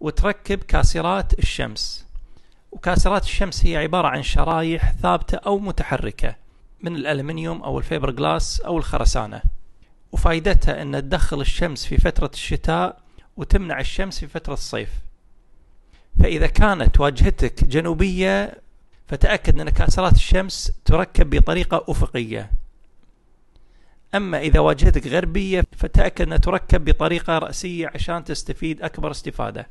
وتركب كاسرات الشمس وكاسرات الشمس هي عبارة عن شرايح ثابتة أو متحركة من الألمنيوم أو الفيبر جلاس أو الخرسانة وفائدتها أن تدخل الشمس في فترة الشتاء وتمنع الشمس في فترة الصيف فإذا كانت واجهتك جنوبية فتأكد أن كاسرات الشمس تركب بطريقة أفقية أما إذا واجهتك غربية فتأكد أنها تركب بطريقة رأسية عشان تستفيد أكبر استفادة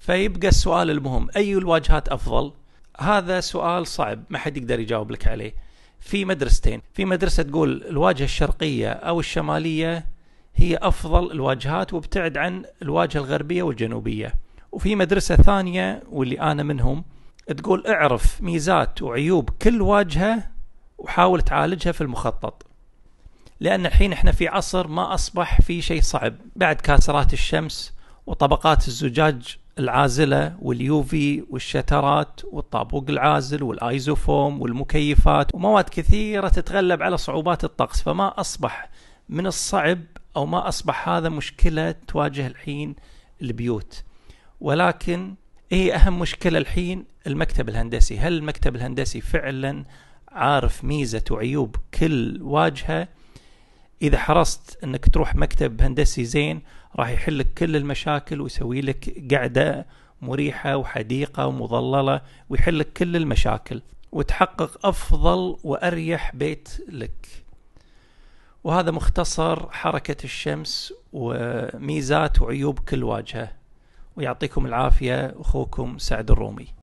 فيبقى السؤال المهم أي الواجهات أفضل هذا سؤال صعب ما حد يقدر يجاوب لك عليه في مدرستين في مدرسة تقول الواجهة الشرقية أو الشمالية هي أفضل الواجهات وابتعد عن الواجهة الغربية والجنوبية وفي مدرسة ثانية واللي أنا منهم تقول اعرف ميزات وعيوب كل واجهة وحاول تعالجها في المخطط لأن الحين احنا في عصر ما أصبح في شيء صعب بعد كاسرات الشمس وطبقات الزجاج العازله واليوفي والشترات والطابوق العازل والايزوفوم والمكيفات ومواد كثيره تتغلب على صعوبات الطقس فما اصبح من الصعب او ما اصبح هذا مشكله تواجه الحين البيوت ولكن هي إيه اهم مشكله الحين المكتب الهندسي هل المكتب الهندسي فعلا عارف ميزه وعيوب كل واجهه اذا حرصت انك تروح مكتب هندسي زين راح يحلك كل المشاكل ويسوي لك قعده مريحه وحديقه ومظلله ويحلك كل المشاكل وتحقق افضل واريح بيت لك وهذا مختصر حركه الشمس وميزات وعيوب كل واجهه ويعطيكم العافيه اخوكم سعد الرومي